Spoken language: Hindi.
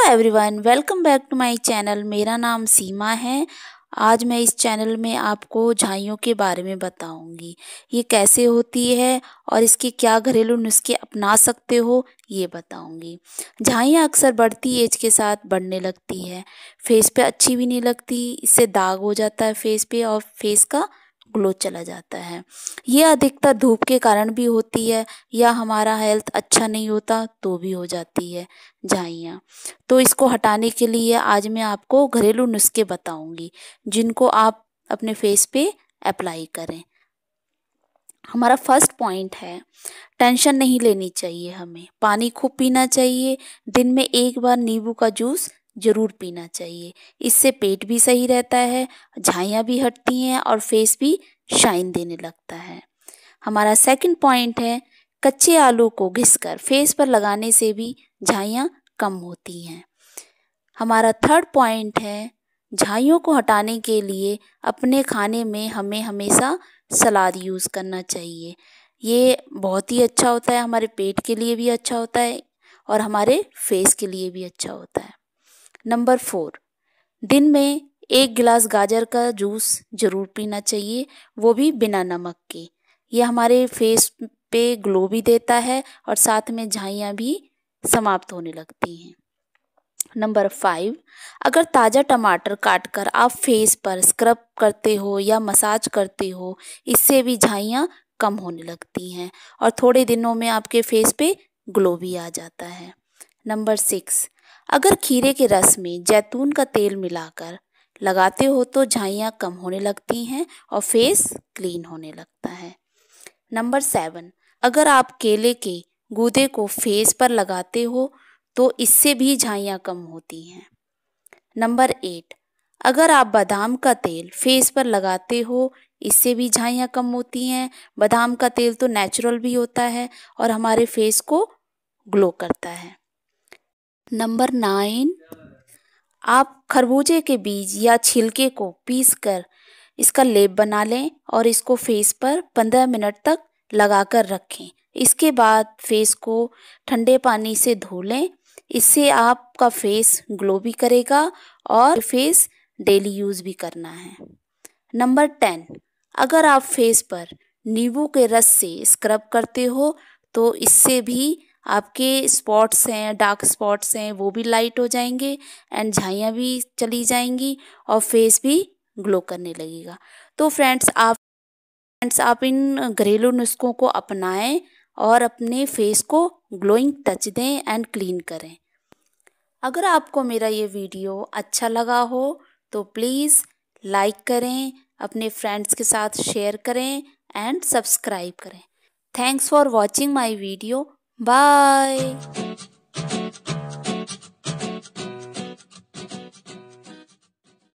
Hello everyone welcome back to my channel मेरा नाम सीमा है आज मैं इस चैनल में आपको झाइयों के बारे में बताऊंगी ये कैसे होती है और इसके क्या घरेलू नुस्खे अपना सकते हो ये बताऊंगी झाइयाँ अक्सर बढ़ती एज के साथ बढ़ने लगती है फेस पे अच्छी भी नहीं लगती इससे दाग हो जाता है फेस पे और फेस का ग्लो चला जाता है यह अधिकतर धूप के कारण भी होती है या हमारा हेल्थ अच्छा नहीं होता तो भी हो जाती है झाइयाँ तो इसको हटाने के लिए आज मैं आपको घरेलू नुस्खे बताऊंगी जिनको आप अपने फेस पे अप्लाई करें हमारा फर्स्ट पॉइंट है टेंशन नहीं लेनी चाहिए हमें पानी खूब पीना चाहिए दिन में एक बार नींबू का जूस ज़रूर पीना चाहिए इससे पेट भी सही रहता है झाइयाँ भी हटती हैं और फेस भी शाइन देने लगता है हमारा सेकंड पॉइंट है कच्चे आलू को घिसकर फेस पर लगाने से भी झाइयाँ कम होती हैं हमारा थर्ड पॉइंट है झाइयों को हटाने के लिए अपने खाने में हमें हमेशा सलाद यूज़ करना चाहिए ये बहुत ही अच्छा होता है हमारे पेट के लिए भी अच्छा होता है और हमारे फेस के लिए भी अच्छा होता है नंबर फोर दिन में एक गिलास गाजर का जूस ज़रूर पीना चाहिए वो भी बिना नमक के ये हमारे फेस पे ग्लो भी देता है और साथ में झाइयाँ भी समाप्त होने लगती हैं नंबर फाइव अगर ताज़ा टमाटर काटकर आप फेस पर स्क्रब करते हो या मसाज करते हो इससे भी झाइयाँ कम होने लगती हैं और थोड़े दिनों में आपके फेस पे ग्लो भी आ जाता है नंबर सिक्स अगर खीरे के रस में जैतून का तेल मिलाकर लगाते हो तो झाइयाँ कम होने लगती हैं और फेस क्लीन होने लगता है नंबर सेवन अगर आप केले के गूदे को फेस पर लगाते हो तो इससे भी झाइयाँ कम होती हैं नंबर एट अगर आप बादाम का तेल फेस पर लगाते हो इससे भी झाइयाँ कम होती हैं बादाम का तेल तो नेचुरल भी होता है और हमारे फेस को ग्लो करता है नंबर नाइन आप खरबूजे के बीज या छिलके को पीसकर इसका लेप बना लें और इसको फेस पर पंद्रह मिनट तक लगाकर रखें इसके बाद फेस को ठंडे पानी से धो लें इससे आपका फेस ग्लो भी करेगा और फेस डेली यूज़ भी करना है नंबर टेन अगर आप फेस पर नींबू के रस से स्क्रब करते हो तो इससे भी आपके स्पॉट्स हैं डार्क स्पॉट्स हैं वो भी लाइट हो जाएंगे एंड झाइयाँ भी चली जाएंगी और फेस भी ग्लो करने लगेगा तो फ्रेंड्स आप फ्रेंड्स आप इन घरेलू नुस्खों को अपनाएं और अपने फेस को ग्लोइंग टच दें एंड क्लीन करें अगर आपको मेरा ये वीडियो अच्छा लगा हो तो प्लीज़ लाइक करें अपने फ्रेंड्स के साथ शेयर करें एंड सब्सक्राइब करें thanks for watching my video Bye.